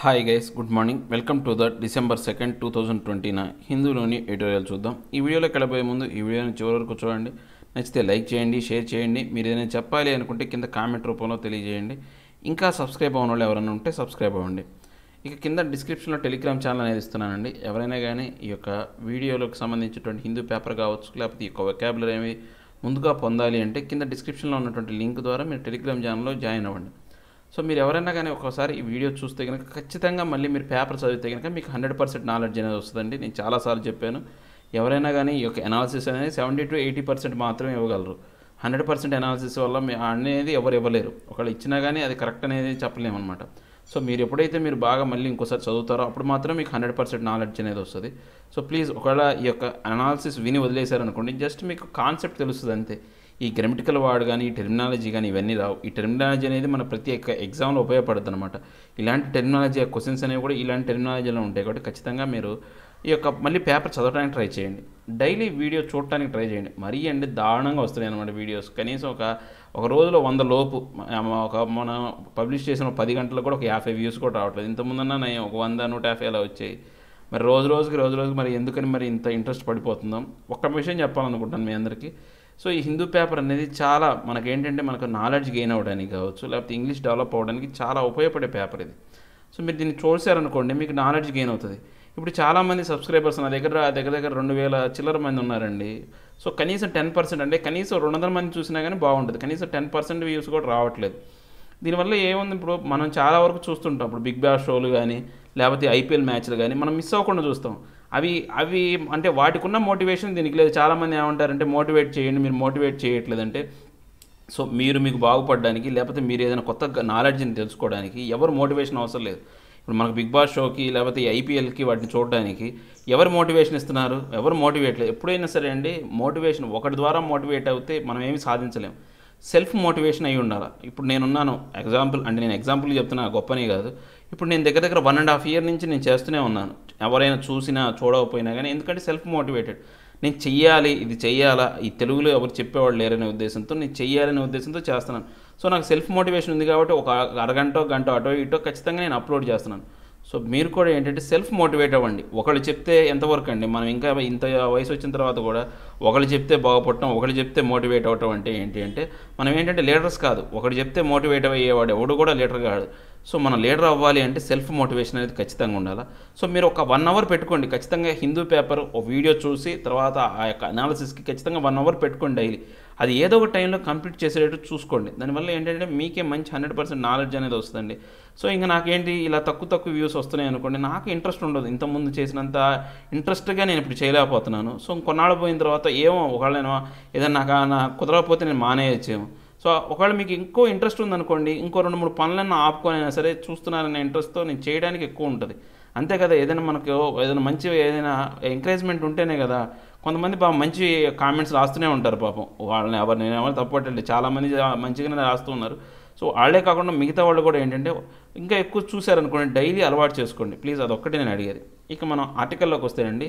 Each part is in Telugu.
Hi guys good morning welcome to the December second two thousand నా హిందూలోని ఎడిటోరియల్ చూద్దాం ఈ వీడియోలో కలబోయే ముందు ఈ వీడియోని చివరి వరకు చూడండి నచ్చితే లైక్ చేయండి షేర్ చేయండి మీరు ఏదైనా చెప్పాలి అనుకుంటే కింద కామెంట్ రూపంలో తెలియజేయండి ఇంకా సబ్స్క్రైబ్ అవ్వని వాళ్ళు ఎవరైనా ఉంటే సబ్స్క్రైబ్ అవ్వండి ఇక కింద డిస్క్రిప్షన్లో టెలిగ్రామ్ ఛానల్ అనేది ఇస్తున్నానండి ఎవరైనా కానీ ఈ యొక్క వీడియోలకు సంబంధించినటువంటి హిందూ పేపర్ కావచ్చు లేకపోతే ఈ యొక్క వెకాబులర్ ఏమి ముందుగా పొందాలి అంటే కింద డిస్క్రిప్షన్లో ఉన్నటువంటి లింక్ ద్వారా మీరు టెలిగ్రామ్ ఛానల్లో జాయిన్ అవ్వండి సో మీరు ఎవరైనా కానీ ఒకసారి ఈ వీడియో చూస్తే కనుక ఖచ్చితంగా మళ్ళీ మీరు పేపర్ చదివితే కనుక మీకు హండ్రెడ్ పర్సెంట్ నాలెడ్జ్ అనేది వస్తుందండి నేను చాలాసార్లు చెప్పాను ఎవరైనా కానీ ఈ యొక్క అనాలిసిస్ అనేది సెవెంటీ టు ఎయిటీ పర్సెంట్ మాత్రమే ఇవ్వగలరు హండ్రెడ్ పర్సెంట్ అనాలిసిస్ వల్ల అనేది ఎవరు ఇవ్వలేరు ఒకళ్ళు ఇచ్చినా కానీ అది కరెక్ట్ అనేది చెప్పలేమన్నమాట సో మీరు ఎప్పుడైతే మీరు బాగా మళ్ళీ ఇంకోసారి చదువుతారో అప్పుడు మాత్రం మీకు హండ్రెడ్ పర్సెంట్ నాలెడ్జ్ అనేది వస్తుంది సో ప్లీజ్ ఒకవేళ ఈ యొక్క అనాలిసిస్ విని వదిలేశారనుకోండి జస్ట్ మీకు కాన్సెప్ట్ తెలుస్తుంది అంతే ఈ గ్రామటికల్ వర్డ్ కానీ టెర్మినాలజీ కానీ ఇవన్నీ రావు ఈ టెర్మినాలజీ అనేది మన ప్రతి ఒక్క ఎగ్జామ్లో ఉపయోగపడుతుంది అనమాట ఇలాంటి టెర్మినాలజీ క్వశ్చన్స్ అనేవి కూడా ఇలాంటి టెర్మినాలజీలో ఉంటాయి కాబట్టి ఖచ్చితంగా మీరు ఈ యొక్క మళ్ళీ పేపర్ చదవడానికి ట్రై చేయండి డైలీ వీడియో చూడటానికి ట్రై చేయండి మరీ అండి దారుణంగా వస్తున్నాయి అనమాట వీడియోస్ కనీసం ఒక ఒక రోజులో వంద లోపు ఒక మనం పబ్లిష్ చేసిన పది గంటలకు కూడా ఒక యాభై వ్యూస్ కూడా రావట్లేదు ఇంతకుముందన్నా నేను ఒక వంద నూట యాభై అలా వచ్చాయి మరి రోజు రోజుకి రోజు రోజుకి మరి ఎందుకని మరి ఇంత ఇంట్రెస్ట్ పడిపోతుందాం ఒక్క విషయం చెప్పాలనుకుంటాను మీ అందరికీ సో ఈ హిందూ పేపర్ అనేది చాలా మనకేంటంటే మనకు నాలెడ్జ్ గెయిన్ అవ్వడానికి కావచ్చు లేకపోతే ఇంగ్లీష్ డెవలప్ అవ్వడానికి చాలా ఉపయోగపడే పేపర్ ఇది సో మీరు దీన్ని చూసారనుకోండి మీకు నాలెడ్జ్ గెయిన్ అవుతుంది ఇప్పుడు చాలామంది సబ్స్క్రైబర్స్ నా దగ్గర దగ్గర దగ్గర రెండు వేల చిల్లర మంది ఉన్నారండి సో కనీసం టెన్ పర్సెంట్ అంటే కనీసం రెండు వందల మంది చూసినా కానీ బాగుంటుంది కనీసం టెన్ పర్సెంట్ వ్యూస్ కూడా రావట్లేదు దీనివల్ల ఏముంది ఇప్పుడు మనం చాలా వరకు చూస్తుంటాం ఇప్పుడు బిగ్ బ్యాష్ షోలు కానీ లేకపోతే ఐపీఎల్ మ్యాచ్లు కానీ మనం మిస్ అవ్వకుండా చూస్తాం అవి అవి అంటే వాటికి ఉన్న మోటివేషన్ దీనికి లేదు చాలామంది ఏమంటారంటే మోటివేట్ చేయండి మీరు మోటివేట్ చేయట్లేదంటే సో మీరు మీకు బాగుపడడానికి లేకపోతే మీరు ఏదైనా కొత్త నాలెడ్జ్ని తెలుసుకోవడానికి ఎవరు మోటివేషన్ అవసరం లేదు ఇప్పుడు మనకు బిగ్ బాస్ షోకి లేకపోతే ఐపీఎల్కి వాటిని చూడడానికి ఎవరు మోటివేషన్ ఇస్తున్నారు ఎవరు మోటివేట్ లేదు ఎప్పుడైనా సరే అండి మోటివేషన్ ఒకటి ద్వారా మోటివేట్ అవుతే మనం ఏమి సాధించలేము సెల్ఫ్ మోటివేషన్ అయి ఉండాలి ఇప్పుడు నేనున్నాను ఎగ్జాంపుల్ అంటే నేను ఎగ్జాంపుల్ చెప్తున్నా గొప్పనే కాదు ఇప్పుడు నేను దగ్గర దగ్గర వన్ అండ్ హాఫ్ ఇయర్ నుంచి నేను చేస్తూనే ఉన్నాను ఎవరైనా చూసినా చూడకపోయినా కానీ ఎందుకంటే సెల్ఫ్ మోటివేటెడ్ నేను చెయ్యాలి ఇది చెయ్యాలా ఈ తెలుగులో ఎవరు చెప్పేవాళ్ళు లేరనే ఉద్దేశంతో నేను చెయ్యాలనే ఉద్దేశంతో చేస్తున్నాను సో నాకు సెల్ఫ్ మోటివేషన్ ఉంది కాబట్టి ఒక అరగంట గంట అటో ఇటో ఖచ్చితంగా నేను అప్లోడ్ చేస్తున్నాను సో మీరు కూడా ఏంటంటే సెల్ఫ్ మోటివేట్ అవ్వండి ఒకళ్ళు చెప్తే ఎంతవరకు అండి మనం ఇంకా ఇంత వయసు వచ్చిన తర్వాత కూడా ఒకళ్ళు చెప్తే బాగుపడటం ఒకళ్ళు చెప్తే మోటివేట్ అవ్వటం అంటే ఏంటి అంటే మనం ఏంటంటే లీడర్స్ కాదు ఒకటి చెప్తే మోటివేట్ అయ్యేవాడు ఎవడు కూడా లీడర్ కాదు సో మనం లీడర్ అవ్వాలి అంటే సెల్ఫ్ మోటివేషన్ అనేది ఖచ్చితంగా ఉండాలి సో మీరు ఒక వన్ అవర్ పెట్టుకోండి ఖచ్చితంగా హిందూ పేపర్ ఒక వీడియో చూసి తర్వాత ఆ యొక్క అనాలిసిస్కి ఖచ్చితంగా వన్ అవర్ పెట్టుకోండి డైలీ అది ఏదో ఒక టైంలో కంప్లీట్ చేసేటట్టు చూసుకోండి దానివల్ల ఏంటంటే మీకే మంచి హండ్రెడ్ పర్సెంట్ నాలెడ్జ్ అనేది వస్తుంది సో ఇంకా నాకేంటి ఇలా తక్కువ తక్కువ వ్యూస్ వస్తున్నాయి అనుకోండి నాకు ఇంట్రెస్ట్ ఉండదు ఇంతకుముందు చేసినంత ఇంట్రెస్ట్గా నేను ఇప్పుడు చేయలేకపోతున్నాను సో ఇంకొన్నాళ్ళు పోయిన తర్వాత ఏమో ఒకవేళ నేను ఏదైనా నాకు కుదరకపోతే నేను మానేయచ్చేమో సో ఒకవేళ మీకు ఇంకో ఇంట్రెస్ట్ ఉందనుకోండి ఇంకో రెండు మూడు పనులన్నా ఆపుకొనైనా సరే చూస్తున్నారనే ఇంట్రెస్ట్తో నేను చేయడానికి ఎక్కువ ఉంటుంది అంతే కదా ఏదైనా మనకు ఏదైనా మంచి ఏదైనా ఎంకరేజ్మెంట్ ఉంటేనే కదా కొంతమంది పాపం మంచి కామెంట్స్ రాస్తూనే ఉంటారు పాపం వాళ్ళని ఎవరు నేను ఎవరు పట్టండి చాలామంది మంచిగానే రాస్తూ ఉన్నారు సో వాళ్ళే కాకుండా మిగతా వాళ్ళు కూడా ఏంటంటే ఇంకా ఎక్కువ చూశారనుకోండి డైలీ అలవాటు చేసుకోండి ప్లీజ్ అదొక్కటి నేను అడిగేది ఇక మనం ఆర్టికల్లోకి వస్తేనండి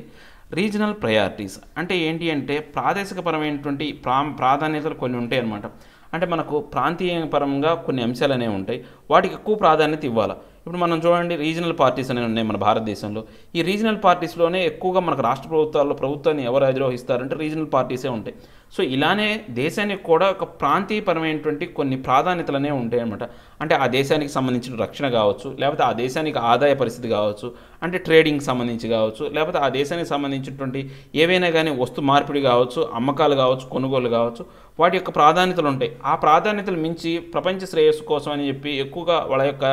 రీజనల్ ప్రయారిటీస్ అంటే ఏంటి అంటే ప్రాదేశిక పరమైనటువంటి ప్రా ప్రాధాన్యతలు కొన్ని ఉంటాయి అన్నమాట అంటే మనకు ప్రాంతీయ పరంగా కొన్ని అంశాలు అనేవి ఉంటాయి వాటికి ఎక్కువ ప్రాధాన్యత ఇవ్వాలి ఇప్పుడు మనం చూడండి రీజనల్ పార్టీస్ అనేవి ఉన్నాయి మన భారతదేశంలో ఈ రీజనల్ పార్టీస్లోనే ఎక్కువగా మనకు రాష్ట్ర ప్రభుత్వాల్లో ప్రభుత్వాన్ని ఎవరు అధిరోహిస్తారంటే రీజనల్ పార్టీసే ఉంటాయి సో ఇలానే దేశానికి కూడా ఒక ప్రాంతీయపరమైనటువంటి కొన్ని ప్రాధాన్యతలనే అనమాట అంటే ఆ దేశానికి సంబంధించిన రక్షణ కావచ్చు లేకపోతే ఆ దేశానికి ఆదాయ పరిస్థితి కావచ్చు అంటే ట్రేడింగ్ సంబంధించి కావచ్చు లేకపోతే ఆ దేశానికి సంబంధించినటువంటి ఏవైనా కానీ వస్తు మార్పిడి కావచ్చు అమ్మకాలు కావచ్చు కొనుగోలు కావచ్చు వాటి యొక్క ప్రాధాన్యతలు ఉంటాయి ఆ ప్రాధాన్యతలు మించి ప్రపంచ శ్రేయస్సు కోసం అని చెప్పి ఎక్కువగా వాళ్ళ యొక్క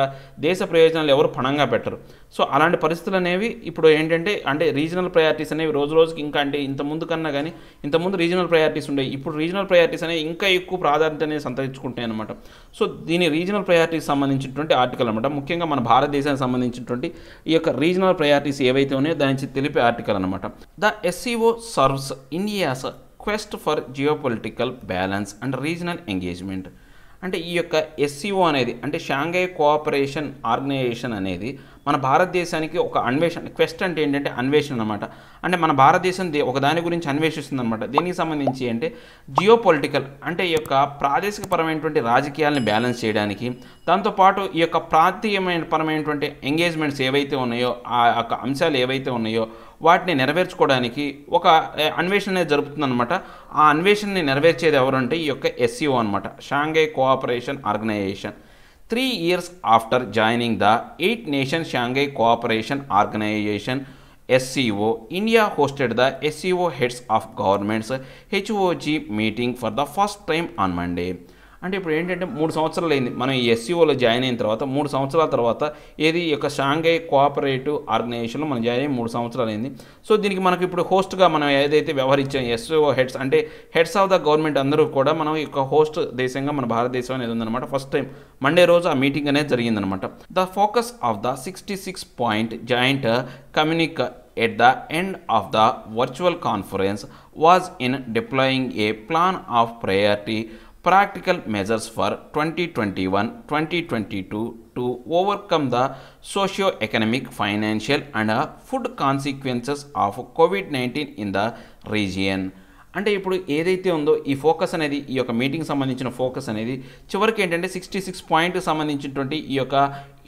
దేశ ప్రయోజనాలు ఎవరు పణంగా పెట్టరు సో అలాంటి పరిస్థితులు అనేవి ఇప్పుడు ఏంటంటే అంటే రీజనల్ ప్రయారిటీస్ అనేవి రోజు రోజుకి ఇంకా అంటే ఇంతకుముందు కన్నా కానీ ఇంతకుముందు రీజనల్ ప్రయారిటీస్ ఉండే ఇప్పుడు రీజనల్ ప్రయారిటీస్ అనేవి ఇంకా ఎక్కువ ప్రాధాన్యత అనేది సంతరించుకుంటాయి అనమాట సో దీని రీజనల్ ప్రయారిటీస్ సంబంధించినటువంటి ఆర్టికల్ అనమాట ముఖ్యంగా మన భారతదేశానికి సంబంధించినటువంటి ఈ యొక్క రీజనల్ ప్రయారిటీస్ ఏవైతే ఉన్నాయో దాని తెలిపే ఆర్టికల్ అనమాట the SCO serves India's quest for geopolitical balance and regional engagement అంటే ఈ యొక్క ఎస్సీఓ e అనేది అంటే షాంఘై కోఆపరేషన్ ఆర్గనైజేషన్ అనేది మన భారతదేశానికి ఒక అన్వేషణ క్వెస్ట్ అంటే ఏంటంటే అన్వేషణ అనమాట అంటే మన భారతదేశం ఒక దాని గురించి అన్వేషిస్తుంది అనమాట దీనికి సంబంధించి అంటే జియో పొలిటికల్ అంటే ఈ యొక్క ప్రాదేశిక పరమైనటువంటి రాజకీయాలను బ్యాలెన్స్ చేయడానికి దాంతోపాటు ఈ యొక్క ప్రాంతీయమైన పరమైనటువంటి ఎంగేజ్మెంట్స్ ఏవైతే ఉన్నాయో ఆ యొక్క అంశాలు ఏవైతే ఉన్నాయో వాటిని నెరవేర్చుకోవడానికి ఒక అన్వేషణ అనేది జరుపుతుందనమాట ఆ అన్వేషణని నెరవేర్చేది ఎవరంటే ఈ యొక్క ఎస్సీఓ అనమాట Shanghai Cooperation Organisation three years after joining the eight nation Shanghai Cooperation Organisation SCO India hosted the SCO heads of governments HOG meeting for the first time on Monday అంటే ఇప్పుడు ఏంటంటే మూడు సంవత్సరాలు అయింది మనం ఈ ఎస్సీఓలో e జాయిన్ అయిన తర్వాత మూడు సంవత్సరాల తర్వాత ఏది యొక్క షాంఘై కోఆపరేటివ్ ఆర్గనైజేషన్లో మనం జాయిన్ అయ్యి మూడు సంవత్సరాలు అయింది సో దీనికి మనకు ఇప్పుడు హోస్ట్గా మనం ఏదైతే వ్యవహరించాం ఎస్సీఓ e హెడ్స్ అంటే హెడ్స్ ఆఫ్ ద గవర్నమెంట్ అందరూ కూడా మనం యొక్క హోస్ట్ దేశంగా మన భారతదేశం అనేది ఉందన్నమాట ఫస్ట్ టైం మండే రోజు ఆ మీటింగ్ అనేది జరిగిందనమాట the focus of the sixty six point joint communique at the end of the virtual conference was in deploying a plan of priority practical measures for 2021-2022 to overcome the socio-economic, financial and food consequences of COVID-19 in the region. అంటే ఇప్పుడు ఏదైతే ఉందో ఈ ఫోకస్ అనేది ఈ యొక్క మీటింగ్ సంబంధించిన ఫోకస్ అనేది చివరికి ఏంటంటే సిక్స్టీ సిక్స్ పాయింట్కి సంబంధించినటువంటి ఈ యొక్క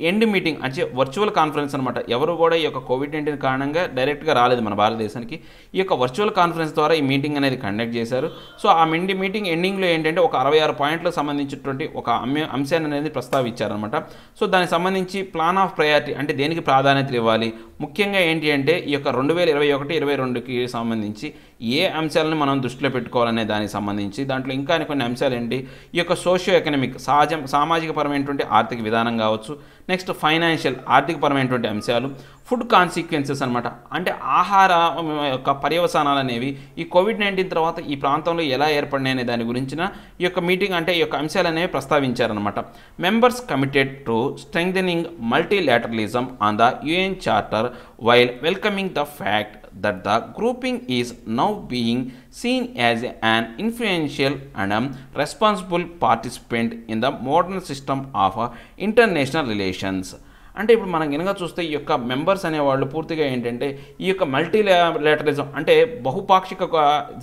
ఎండ్ మీటింగ్ అంటే వర్చువల్ కాన్ఫరెన్స్ అనమాట ఎవరు కూడా ఈ యొక్క కోవిడ్ నైన్టీన్ కారణంగా డైరెక్ట్గా రాలేదు మన భారతదేశానికి ఈ యొక్క వర్చువల్ కాన్ఫరెన్స్ ద్వారా ఈ మీటింగ్ అనేది కండక్ట్ చేశారు సో ఆ మిండి మీటింగ్ ఎండింగ్లో ఏంటంటే ఒక అరవై ఆరు పాయింట్లకు సంబంధించినటువంటి ఒక అంశాన్ని అనేది ప్రస్తావించారనమాట సో దానికి సంబంధించి ప్లాన్ ఆఫ్ ప్రయారిటీ అంటే దేనికి ప్రాధాన్యత ఇవ్వాలి ముఖ్యంగా ఏంటి అంటే ఈ యొక్క రెండు వేల ఇరవై ఒకటి ఇరవై రెండుకి సంబంధించి ఏ అంశాలను మనం దృష్టిలో పెట్టుకోవాలనే దానికి సంబంధించి దాంట్లో ఇంకా కొన్ని అంశాలు ఏంటి ఈ యొక్క సోషియో ఎకనామిక్ సహజం సామాజిక పరమైనటువంటి ఆర్థిక విధానం కావచ్చు నెక్స్ట్ ఫైనాన్షియల్ ఆర్థికపరమైనటువంటి అంశాలు ఫుడ్ కాన్సిక్వెన్సెస్ అనమాట అంటే ఆహార యొక్క పర్యవసానాలు అనేవి ఈ కోవిడ్ నైన్టీన్ తర్వాత ఈ ప్రాంతంలో ఎలా ఏర్పడినాయి దాని గురించిన ఈ యొక్క మీటింగ్ అంటే ఈ యొక్క అంశాలు అనేవి ప్రస్తావించారనమాట members committed to multi multilateralism on the UN charter while welcoming the fact that the grouping is now being seen as an influential and responsible participant in the modern system of international relations అంటే ఇప్పుడు మనం కనుక చూస్తే ఈ యొక్క మెంబర్స్ అనేవాళ్ళు పూర్తిగా ఏంటంటే ఈ యొక్క మల్టీ లేటరిజం అంటే బహుపాక్షిక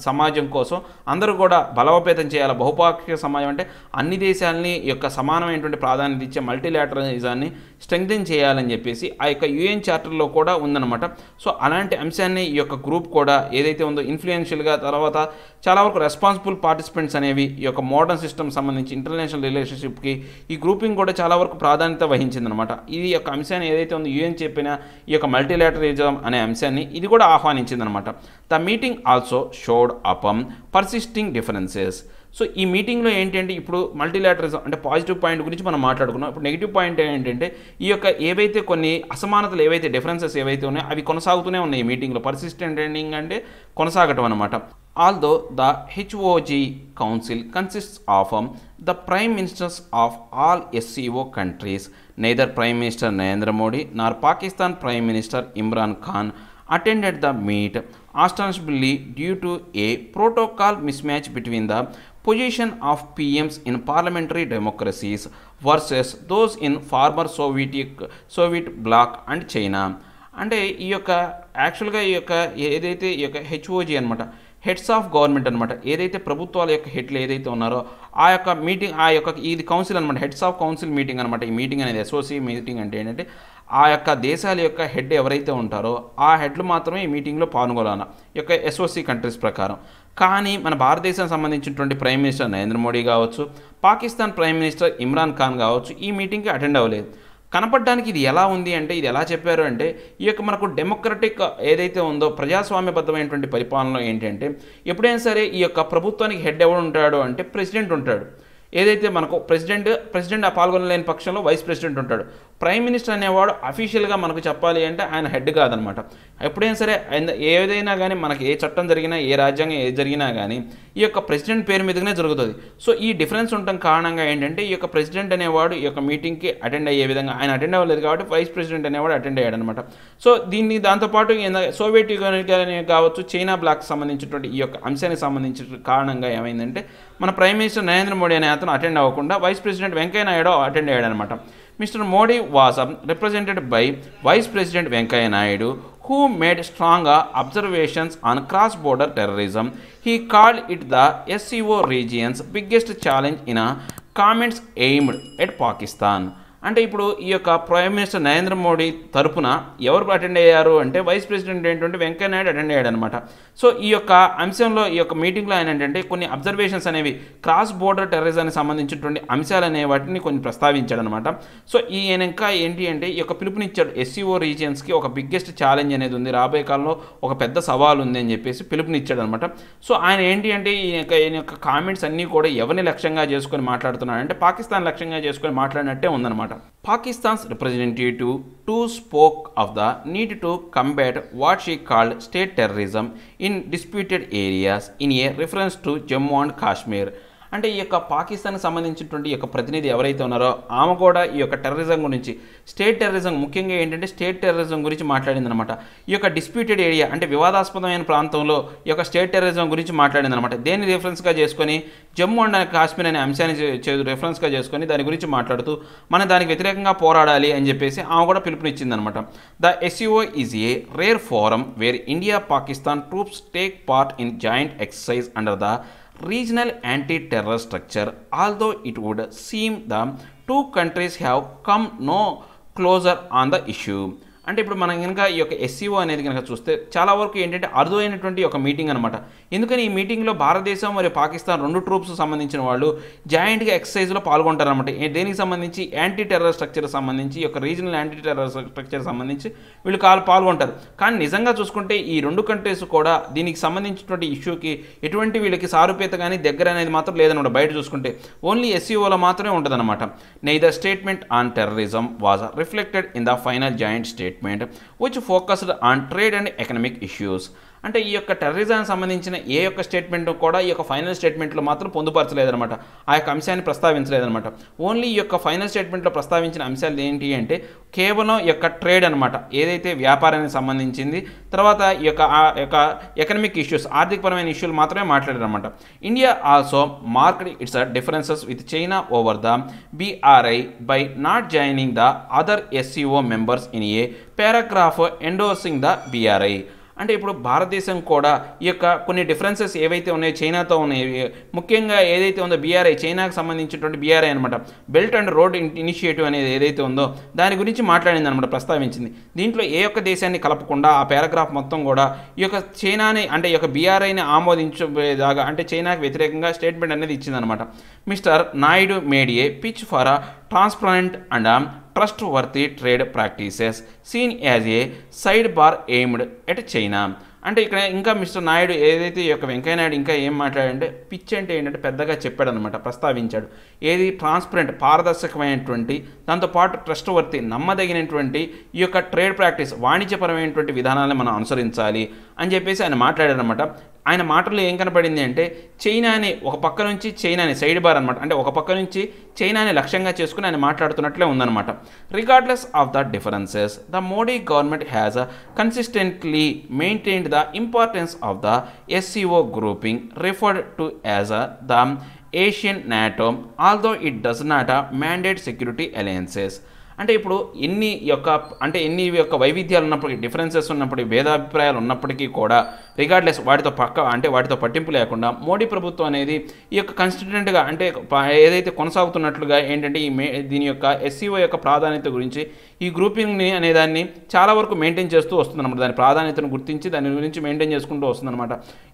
సమాజం కోసం అందరూ కూడా బలోపేతం చేయాలి బహుపాక్షిక సమాజం అంటే అన్ని దేశాలని యొక్క సమానమైనటువంటి ప్రాధాన్యత ఇచ్చే మల్టీ లేటరిజాన్ని స్ట్రెంగ్థెన్ చేయాలని చెప్పేసి ఆ యొక్క యుఎన్ చార్టర్లో కూడా ఉందన్నమాట సో అలాంటి అంశాన్ని ఈ యొక్క గ్రూప్ కూడా ఏదైతే ఉందో ఇన్ఫ్లుయెన్షియల్గా తర్వాత చాలా వరకు రెస్పాన్సిబుల్ పార్టిసిపెంట్స్ అనేవి ఈ యొక్క మోడర్న్ సిస్టమ్ సంబంధించి ఇంటర్నేషనల్ రిలేషన్షిప్కి ఈ గ్రూపింగ్ కూడా చాలా వరకు ప్రాధాన్యత వహించిందనమాట ఇది యొక్క అంశాన్ని ఏదైతే ఉందో యుఎన్ చెప్పిన ఈ యొక్క మల్టీలాటరిజం అనే అంశాన్ని ఇది కూడా అనమాట the meeting also showed up persisting differences so ఈ మీటింగ్లో ఏంటంటే ఇప్పుడు మల్టీలాటరిజం అంటే పాజిటివ్ పాయింట్ గురించి మనం మాట్లాడుకున్నాం ఇప్పుడు నెగిటివ్ పాయింట్ ఏంటంటే ఈ యొక్క ఏవైతే కొన్ని అసమానతలు ఏవైతే డిఫరెన్సెస్ ఏవైతే ఉన్నాయో అవి కొనసాగుతూనే ఉన్నాయి ఈ మీటింగ్లో పర్సిస్టెంట్ ఎండింగ్ అంటే కొనసాగటం అనమాట although the HOG council consist of the prime ministers of all SCO countries neither prime minister Narendra Modi nor Pakistan prime minister Imran Khan attended the meet ostensibly due to a protocol mismatch between the position of PMs in parliamentary democracies versus those in former Soviet Soviet bloc and China అంటే ఈ యొక్క యాక్చువల్గా ఈ యొక్క ఏదైతే ఈ యొక్క హెచ్ఓజీ అనమాట హెడ్స్ ఆఫ్ గవర్నమెంట్ అనమాట ఏదైతే ప్రభుత్వాల యొక్క హెడ్లు ఏదైతే ఉన్నారో ఆ యొక్క మీటింగ్ ఆ యొక్క ఇది కౌన్సిల్ అనమాట హెడ్స్ ఆఫ్ కౌన్సిల్ మీటింగ్ అనమాట ఈ మీటింగ్ అనేది అసోసియేట్ మీటింగ్ అంటే ఏంటంటే ఆ యొక్క దేశాల యొక్క హెడ్ ఎవరైతే ఉంటారో ఆ హెడ్లు మాత్రమే ఈ మీటింగ్లో పాల్గొనాల యొక్క ఎస్ఓసి కంట్రీస్ ప్రకారం కానీ మన భారతదేశానికి సంబంధించినటువంటి ప్రైమ్ మినిస్టర్ నరేంద్ర మోడీ కావచ్చు పాకిస్తాన్ ప్రైమ్ మినిస్టర్ ఇమ్రాన్ ఖాన్ కావచ్చు ఈ మీటింగ్కి అటెండ్ అవ్వలేదు కనపడడానికి ఇది ఎలా ఉంది అంటే ఇది ఎలా చెప్పారు అంటే ఈ యొక్క మనకు డెమోక్రటిక్ ఏదైతే ఉందో ప్రజాస్వామ్యబద్ధమైనటువంటి పరిపాలన ఏంటంటే ఎప్పుడైనా సరే ఈ యొక్క ప్రభుత్వానికి హెడ్ ఎవడు ఉంటాడు అంటే ప్రెసిడెంట్ ఉంటాడు ఏదైతే మనకు ప్రెసిడెంట్ ప్రెసిడెంట్ ఆ పాల్గొనలేని పక్షంలో వైస్ ప్రెసిడెంట్ ఉంటాడు ప్రైమ్ మినిస్టర్ అనేవాడు అఫీషియల్గా మనకు చెప్పాలి అంటే ఆయన హెడ్ కాదనమాట ఎప్పుడైనా సరే ఆయన ఏదైనా కానీ మనకి ఏ చట్టం జరిగినా ఏ రాజ్యాంగం ఏ జరిగినా కానీ ఈ యొక్క ప్రెసిడెంట్ పేరు మీదగానే జరుగుతుంది సో ఈ డిఫరెన్స్ ఉండటం కారణంగా ఏంటంటే ఈ యొక్క ప్రెసిడెంట్ అనేవాడు ఈ యొక్క మీటింగ్కి అటెండ్ అయ్యే విధంగా ఆయన అటెండ్ అవ్వలేదు కాబట్టి వైస్ ప్రెసిడెంట్ అనేవాడు అటెండ్ అయ్యాడు అనమాట సో దీన్ని దాంతోపాటు సోవియట్ యూనియన్ కావచ్చు చైనా బ్లాక్ సంబంధించినటువంటి ఈ యొక్క అంశానికి సంబంధించిన కారణంగా ఏమైందంటే మన ప్రైమ్ మినిస్టర్ నరేంద్ర మోడీ అనే అతను అటెండ్ అవ్వకుండా vice president Venkaiah Naidu attend అయ్యాడు అనమాట Mr. Modi was um, represented by Vice President Venkaya Naidu, who made strong observations on cross-border terrorism. He called it the SEO region's biggest challenge in a comments aimed at Pakistan. అంటే ఇప్పుడు ఈ యొక్క ప్రైమ్ మినిస్టర్ నరేంద్ర మోడీ తరపున ఎవరు అటెండ్ అయ్యారు అంటే వైస్ ప్రెసిడెంట్ ఏంటంటే వెంకయ్యనాయుడు అటెండ్ అయ్యాడు అనమాట సో ఈ యొక్క అంశంలో ఈ యొక్క మీటింగ్లో ఆయన ఏంటంటే కొన్ని అబ్జర్వేషన్స్ అనేవి క్రాస్ బోర్డర్ టెర్రరిజానికి సంబంధించినటువంటి అంశాలు అనే వాటిని కొన్ని ప్రస్తావించాడనమాట సో ఈయన ఇంకా ఏంటి అంటే ఈ యొక్క పిలుపునిచ్చాడు ఎస్సీఓ రీజియన్స్కి ఒక బిగ్గెస్ట్ ఛాలెంజ్ అనేది ఉంది రాబోయే కాలంలో ఒక పెద్ద సవాల్ ఉంది అని చెప్పేసి పిలుపునిచ్చాడు అనమాట సో ఆయన ఏంటి అంటే ఈయన యొక్క కామెంట్స్ అన్నీ కూడా ఎవరిని లక్ష్యంగా చేసుకొని మాట్లాడుతున్నాడు అంటే పాకిస్తాన్ లక్ష్యంగా చేసుకొని మాట్లాడినట్టే ఉందన్నమాట Pakistan's representative too spoke of the need to combat what she called state terrorism in disputed areas in a reference to Jammu and Kashmir అంటే ఈ యొక్క పాకిస్తాన్కి సంబంధించినటువంటి యొక్క ప్రతినిధి ఎవరైతే ఉన్నారో ఆమె కూడా ఈ యొక్క టెర్రరిజం గురించి స్టేట్ టెర్రరిజం ముఖ్యంగా ఏంటంటే స్టేట్ టెర్రరిజం గురించి మాట్లాడిందనమాట ఈ యొక్క డిస్ప్యూటెడ్ ఏరియా అంటే వివాదాస్పదమైన ప్రాంతంలో ఈ యొక్క స్టేట్ టెర్రరిజం గురించి మాట్లాడిందనమాట దేన్ని రిఫరెన్స్గా చేసుకొని జమ్మూ అండ్ కాశ్మీర్ అనే అంశాన్ని రిఫరెన్స్గా చేసుకొని దాని గురించి మాట్లాడుతూ మనం దానికి వ్యతిరేకంగా పోరాడాలి అని చెప్పేసి ఆమె కూడా పిలుపునిచ్చిందనమాట the SCO is a rare forum where India Pakistan troops take part in joint exercise under the regional anti-terror structure, although it would seem the two countries have come no closer on the issue. అంటే ఇప్పుడు మనం కనుక ఈ యొక్క ఎస్సీఓ e అనేది కనుక చూస్తే చాలా వరకు ఏంటంటే అరుదైనటువంటి ఒక మీటింగ్ అనమాట ఎందుకని ఈ మీటింగ్లో భారతదేశం మరియు పాకిస్తాన్ రెండు ట్రూప్స్ సంబంధించిన వాళ్ళు జాయింట్గా ఎక్సర్సైజ్లో పాల్గొంటారనమాట దేనికి సంబంధించి యాంటీ టెర్రర్ స్ట్రక్చర్ సంబంధించి ఒక రీజనల్ యాంటీ టెర్రర్ స్ట్రక్చర్ సంబంధించి వీళ్ళు కాలు పాల్గొంటారు కానీ నిజంగా చూసుకుంటే ఈ రెండు కంట్రీస్ కూడా దీనికి సంబంధించినటువంటి ఇష్యూకి ఎటువంటి వీళ్ళకి సారూప్యత కానీ దగ్గర అనేది మాత్రం లేదనమాట బయట చూసుకుంటే ఓన్లీ ఎస్సీఓలో e మాత్రమే ఉంటుందన్నమాట నై the statement on terrorism was reflected in the final joint state statement which focused on trade and economic issues అంటే ఈ యొక్క టెర్రరిజానికి సంబంధించిన ఏ యొక్క స్టేట్మెంట్ కూడా ఈ యొక్క ఫైనల్ స్టేట్మెంట్లో మాత్రం అనమాట ఆ యొక్క అంశాన్ని అనమాట ఓన్లీ ఈ యొక్క ఫైనల్ స్టేట్మెంట్లో ప్రస్తావించిన అంశాలు ఏంటి అంటే కేవలం ఈ యొక్క ట్రేడ్ అనమాట ఏదైతే వ్యాపారానికి సంబంధించింది తర్వాత ఈ యొక్క ఆ యొక్క ఎకనమిక్ ఇష్యూస్ ఆర్థికపరమైన ఇష్యూలు మాత్రమే అనమాట India also marked its differences with China over the BRI by not joining the other SCO members in a paragraph endorsing the BRI అంటే ఇప్పుడు భారతదేశం కూడా ఈ యొక్క కొన్ని డిఫరెన్సెస్ ఏవైతే ఉన్నాయో చైనాతో ఉన్నాయి ముఖ్యంగా ఏదైతే ఉందో బీఆర్ఐ చైనాకు సంబంధించినటువంటి బీఆర్ఐ అనమాట బెల్ట్ అండ్ రోడ్ ఇనిషియేటివ్ అనేది ఏదైతే ఉందో దాని గురించి మాట్లాడింది అనమాట ప్రస్తావించింది దీంట్లో ఏ యొక్క దేశాన్ని కలపకుండా ఆ పారాగ్రాఫ్ మొత్తం కూడా ఈ యొక్క చైనాని అంటే ఈ యొక్క బీఆర్ఐని ఆమోదించేదాగా అంటే చైనాకు వ్యతిరేకంగా స్టేట్మెంట్ అనేది ఇచ్చిందనమాట mister Naidu made a pitch for transparent and trustworthy trade practices seen as a sidebar aimed at China అంటే ఇక్కడ ఇంకా మిస్టర్ నాయుడు ఏదైతే ఈ యొక్క వెంకయ్య నాయుడు ఇంకా ఏం మాట్లాడంటే పిచ్ అంటే ఏంటంటే పెద్దగా చెప్పాడు అనమాట ప్రస్తావించాడు ఏది ట్రాన్స్పరెంట్ పారదర్శకమైనటువంటి దాంతోపాటు ట్రస్ట్ వర్తి నమ్మదగినటువంటి ఈ యొక్క ట్రేడ్ ప్రాక్టీస్ వాణిజ్యపరమైనటువంటి విధానాలను మనం అనుసరించాలి అని చెప్పేసి ఆయన మాట్లాడారనమాట ఆయన మాటల్లో ఏం కనపడింది అంటే చైనాని ఒక పక్క నుంచి చైనాని సైడ్ బార్ అనమాట అంటే ఒక పక్క నుంచి చైనాని లక్ష్యంగా చేసుకుని ఆయన మాట్లాడుతున్నట్లే ఉందన్నమాట regardless of the differences the Modi government has consistently maintained the importance of the SCO grouping referred to as uh the Asian NATO although it does not mandate security alliances అంటే ఇప్పుడు ఎన్ని యొక్క అంటే ఎన్ని యొక్క వైవిధ్యాలు ఉన్నప్పటికీ డిఫరెన్సెస్ ఉన్నప్పటికీ భేదాభిప్రాయాలు ఉన్నప్పటికీ కూడా రిగార్డ్లెస్ వాటితో పక్క అంటే వాటితో పట్టింపు లేకుండా మోడీ ప్రభుత్వం అనేది ఈ యొక్క కన్స్టిట్యూంట్గా అంటే ఏదైతే కొనసాగుతున్నట్లుగా ఏంటంటే ఈ మే దీని యొక్క ఎస్సీఓ e యొక్క ప్రాధాన్యత గురించి ఈ గ్రూపింగ్ని అనేదాన్ని చాలా వరకు మెయింటైన్ చేస్తూ వస్తుందన్నమాట దాని ప్రాధాన్యతను గుర్తించి దాని గురించి మెయింటైన్ చేసుకుంటూ వస్తుందన్నమాట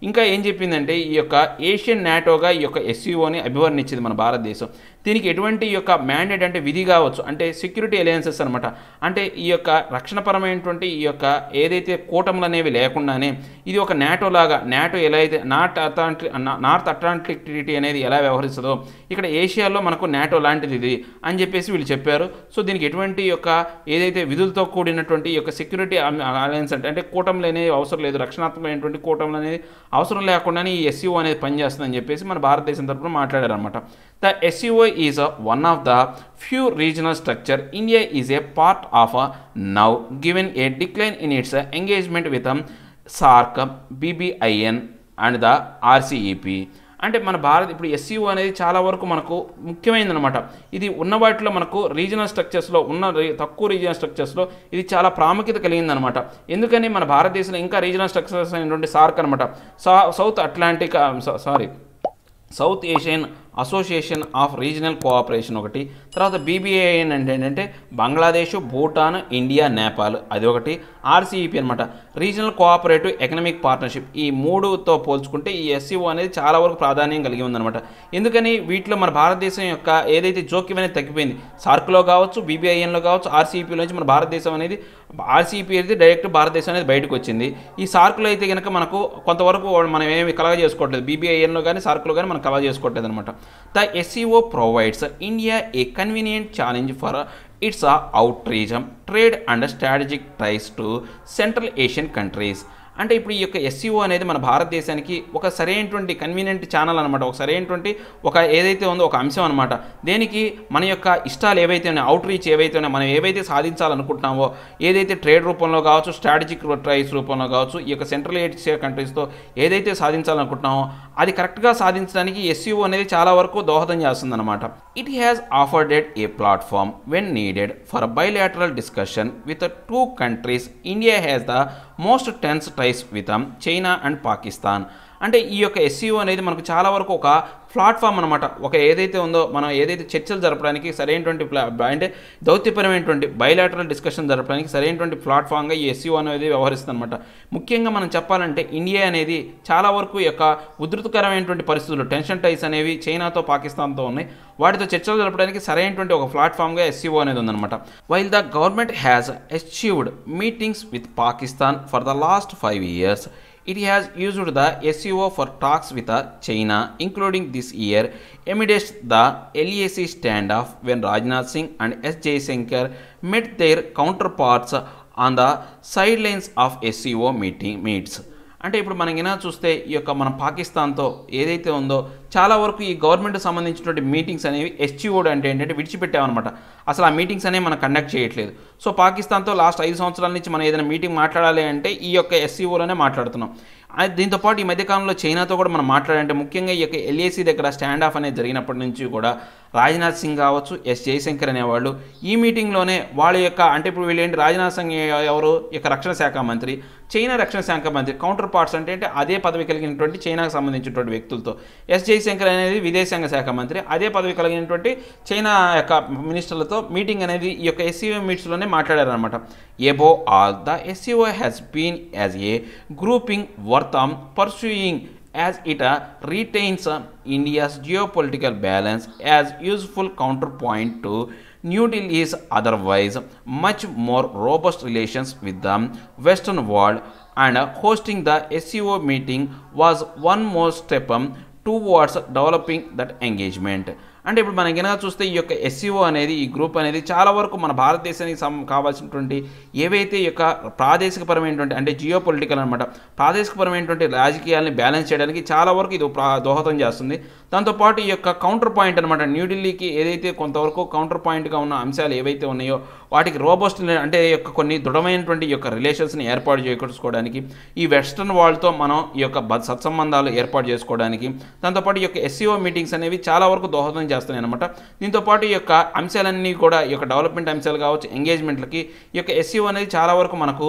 ఇంకా ఏం చెప్పిందంటే ఈ యొక్క ఏషియన్ నాటోగా ఈ యొక్క ఎస్సీఓని e అభివర్ణించింది మన భారతదేశం దీనికి ఎటువంటి యొక్క మ్యాండేట్ అంటే విధి కావచ్చు అంటే సెక్యూరిటీ అలయన్సెస్ అనమాట అంటే ఈ యొక్క రక్షణపరమైనటువంటి ఈ యొక్క ఏదైతే కూటములు అనేవి లేకుండానే ఇది ఒక నాటో లాగా నాటో ఎలా అయితే నార్త్ అట్లాంటి నార్త్ అట్లాంటిక్ ట్రీటీ అనేది ఎలా వ్యవహరిస్తుందో ఇక్కడ ఏషియాలో మనకు నాటో లాంటిది ఇది అని చెప్పేసి వీళ్ళు చెప్పారు సో దీనికి ఎటువంటి యొక్క ఏదైతే విధులతో కూడినటువంటి యొక్క సెక్యూరిటీ అలయన్స్ అంటే అంటే కూటములు అనేవి అవసరం లేదు రక్షణాత్మకమైనటువంటి కూటములు అనేది అవసరం లేకుండానే ఈ ఎస్సీఓ అనేది పనిచేస్తుందని చెప్పేసి మన భారతదేశం తరఫున అనమాట The SEO is a, one of the few regional structure India is a part of a now given a decline in its engagement with um, SARC, BBIN and the RCEP. అంటే మన భారత్ ఇప్పుడు ఎస్సీఓ అనేది చాలా వరకు మనకు ముఖ్యమైనదనమాట ఇది ఉన్న వాటిలో మనకు రీజనల్ స్ట్రక్చర్స్లో ఉన్న తక్కువ రీజనల్ స్ట్రక్చర్స్లో ఇది చాలా ప్రాముఖ్యత కలిగిందనమాట ఎందుకని మన భారతదేశంలో ఇంకా రీజనల్ స్ట్రక్చర్స్ అయినటువంటి సార్క్ అనమాట South Atlantic sorry South Asian Association of Regional Cooperation ఒకటి తర్వాత బీబీఏఎన్ అంటే ఏంటంటే బంగ్లాదేశ్ భూటాన్ ఇండియా నేపాల్ అది ఒకటి ఆర్సీఈపీ అనమాట రీజనల్ కోఆపరేటివ్ ఎకనామిక్ పార్ట్నర్షిప్ ఈ మూడుతో పోల్చుకుంటే ఈ ఎస్సీఓ అనేది చాలా వరకు ప్రాధాన్యం కలిగి ఉందన్నమాట ఎందుకని వీటిలో మన భారతదేశం యొక్క ఏదైతే జోక్యం అనేది తగ్గిపోయింది సార్క్లో కావచ్చు బీబీఐఎన్లో కావచ్చు ఆర్సీఈపీలో నుంచి మన భారతదేశం అనేది ఆర్సీపీ అయితే డైరెక్ట్ భారతదేశం అనేది బయటకు వచ్చింది ఈ సార్కులు అయితే కనుక మనకు కొంతవరకు మనం ఏమి కలగ చేసుకోవట్లేదు బీబీఐఎన్లో కానీ సార్కులు కానీ మనం కలగ చేసుకోవట్లేదు అనమాట the SCO provides India a convenient challenge for its outreach trade and strategic ties to Central Asian countries అంటే ఇప్పుడు ఈ యొక్క ఎస్సీఓ e అనేది మన భారతదేశానికి ఒక సరైనటువంటి కన్వీనియంట్ ఛానల్ అనమాట ఒక సరైనటువంటి ఒక ఏదైతే ఉందో ఒక అంశం అనమాట దేనికి మన యొక్క ఇష్టాలు ఏవైతే ఉన్నాయో అవుట్ రీచ్ ఏవైతే ఉన్నాయో మనం ఏవైతే సాధించాలనుకుంటున్నామో ఏదైతే ట్రేడ్ రూపంలో కావచ్చు స్ట్రాటజిక్ ట్రైస్ రూపంలో కావచ్చు ఈ యొక్క సెంట్రల్ ఏషియా కంట్రీస్తో ఏదైతే సాధించాలనుకుంటున్నామో అది కరెక్ట్గా సాధించడానికి ఎస్సీఓ e అనేది చాలా వరకు దోహదం చేస్తుందన్నమాట it has afforded a platform when needed for bilateral discussion with two countries India has the most tense ties with China and Pakistan అంటే ఈ యొక్క ఎస్సీఓ e అనేది మనకు చాలా వరకు ఒక ప్లాట్ఫామ్ అనమాట ఒక ఏదైతే ఉందో మనం ఏదైతే చర్చలు జరపడానికి సరైనటువంటి ప్లా అంటే దౌత్యపరమైనటువంటి బయలాటరల్ డిస్కషన్ జరపడానికి సరైనటువంటి ప్లాట్ఫామ్గా ఈ ఎస్యూ అనేది వ్యవహరిస్తుంది అనమాట ముఖ్యంగా మనం చెప్పాలంటే ఇండియా అనేది చాలా వరకు యొక్క ఉధృతకరమైనటువంటి పరిస్థితులు టెన్షన్ టైస్ అనేవి చైనాతో పాకిస్తాన్తో ఉన్నాయి వాటితో చర్చలు జరపడానికి సరైనటువంటి ఒక ప్లాట్ఫామ్గా ఎస్సీఓ అనేది ఉందన్నమాట while the government has achieved meetings with Pakistan for the last five years It has used the SEO for talks with China, including this year, amidst the LAC standoff when Rajnath Singh and S J Jaishankar met their counterparts on the sidelines of SEO meeting, meets. అంటే ఇప్పుడు మనం ఇలా చూస్తే ఈ యొక్క మన పాకిస్తాన్తో ఏదైతే ఉందో చాలా వరకు ఈ గవర్నమెంట్ సంబంధించినటువంటి మీటింగ్స్ అనేవి ఎస్టీఓడి అంటే ఏంటంటే విడిచిపెట్టామన్నమాట అసలు ఆ మీటింగ్స్ అనేవి మనం కండక్ట్ చేయట్లేదు సో పాకిస్తాన్తో లాస్ట్ ఐదు సంవత్సరాల నుంచి మనం ఏదైనా మీటింగ్ మాట్లాడాలి అంటే ఈ యొక్క ఎస్సీఓలోనే మాట్లాడుతున్నాం దీంతోపాటు ఈ మధ్యకాలంలో చైనాతో కూడా మనం మాట్లాడాలంటే ముఖ్యంగా ఈ యొక్క ఎల్ఏసీ దగ్గర స్టాండ్ ఆఫ్ అనేది జరిగినప్పటి నుంచి కూడా రాజ్నాథ్ సింగ్ కావచ్చు ఎస్ జయశంకర్ అనేవాళ్ళు ఈ మీటింగ్లోనే వాళ్ళ యొక్క అంటే ఇప్పుడు వీళ్ళేంటి రాజ్నాథ్ సింగ్ ఎవరు యొక్క రక్షణ శాఖ మంత్రి చైనా రక్షణ శాఖ మంత్రి కౌంటర్ పార్ట్స్ అంటే అంటే అదే పదవి కలిగినటువంటి చైనాకు సంబంధించినటువంటి వ్యక్తులతో ఎస్ జయశంకర్ అనేది విదేశాంగ శాఖ మంత్రి అదే పదవి కలిగినటువంటి చైనా యొక్క మినిస్టర్లతో మీటింగ్ అనేది ఈ యొక్క ఎస్సీఓ e మీట్స్లోనే మాట్లాడారనమాట above all the SCO has been as a grouping worth on pursuing as it uh, retains uh, India's geopolitical balance as useful counterpoint to New Delhi's otherwise much more robust relations with the Western world and hosting the SEO meeting was one more step um, towards developing that engagement. అంటే ఇప్పుడు మనం కనుక చూస్తే ఈ యొక్క ఎస్సీఓ e అనేది ఈ గ్రూప్ అనేది చాలా వరకు మన భారతదేశానికి సం కావాల్సినటువంటి ఏవైతే యొక్క పరమైనటువంటి అంటే జియో పొలిటికల్ అనమాట ప్రాదేశికపరమైనటువంటి రాజకీయాల్ని బ్యాలెన్స్ చేయడానికి చాలా వరకు ఇది దోహదం చేస్తుంది దాంతోపాటు ఈ యొక్క కౌంటర్ పాయింట్ అనమాట న్యూఢిల్లీకి ఏదైతే కొంతవరకు కౌంటర్ పాయింట్గా ఉన్న అంశాలు ఏవైతే ఉన్నాయో వాటికి రోబోస్ట్ అంటే యొక్క కొన్ని దృఢమైనటువంటి యొక్క రిలేషన్స్ని ఏర్పాటు చేసుకోవడానికి ఈ వెస్ట్రన్ వరల్డ్తో మనం ఈ యొక్క సత్సంబంధాలు ఏర్పాటు చేసుకోవడానికి దాంతోపాటు ఈ యొక్క ఎస్సీఓ e మీటింగ్స్ అనేవి చాలా వరకు దోహదం చేస్తున్నాయి అనమాట దీంతో పాటు ఈ యొక్క అంశాలన్నీ కూడా ఈ యొక్క డెవలప్మెంట్ అంశాలు కావచ్చు ఎంగేజ్మెంట్లకి ఈ యొక్క ఎస్సీఓ అనేది చాలా వరకు మనకు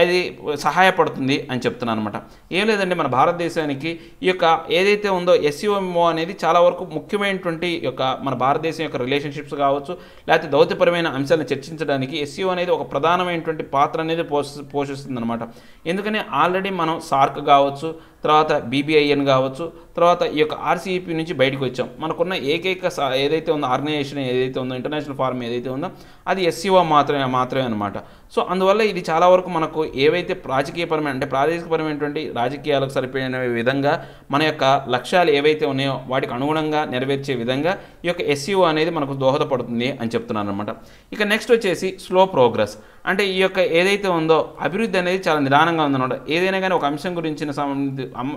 అది సహాయపడుతుంది అని చెప్తున్నాను అనమాట ఏం లేదండి మన భారతదేశానికి ఈ యొక్క ఏదైతే ఉందో ఎస్సీఓఎంఓ అనేది చాలా వరకు ముఖ్యమైనటువంటి యొక్క మన భారతదేశం యొక్క రిలేషన్షిప్స్ కావచ్చు లేకపోతే దౌత్యపరమైన అంశాలను చర్చించడానికి ఎస్సీఓ అనేది ఒక ప్రధానమైనటువంటి పాత్ర అనేది పోషి పోషిస్తుంది అనమాట ఎందుకని ఆల్రెడీ మనం సార్క్ కావచ్చు తర్వాత బీబీఐఎన్ కావచ్చు తర్వాత ఈ యొక్క ఆర్సీఈపీ e నుంచి బయటకు వచ్చాం మనకున్న ఏకైక ఏదైతే ఉందో ఆర్గనైజేషన్ ఏదైతే ఉందో ఇంటర్నేషనల్ ఫారం ఏదైతే ఉందో అది ఎస్సీఓ మాత్రమే మాత్రమే అనమాట సో అందువల్ల ఇది చాలా వరకు మనకు ఏవైతే రాజకీయపరమైన అంటే ప్రాదేశికపరమైనటువంటి రాజకీయాలకు సరిపోయిన విధంగా మన యొక్క లక్ష్యాలు ఏవైతే ఉన్నాయో వాటికి అనుగుణంగా నెరవేర్చే విధంగా ఈ యొక్క ఎస్యూ e అనేది మనకు దోహదపడుతుంది అని చెప్తున్నాను అనమాట ఇక నెక్స్ట్ వచ్చేసి స్లో ప్రోగ్రెస్ అంటే ఈ యొక్క ఏదైతే ఉందో అభివృద్ధి అనేది చాలా నిదానంగా ఉందన్నమాట ఏదైనా కానీ ఒక అంశం గురించిన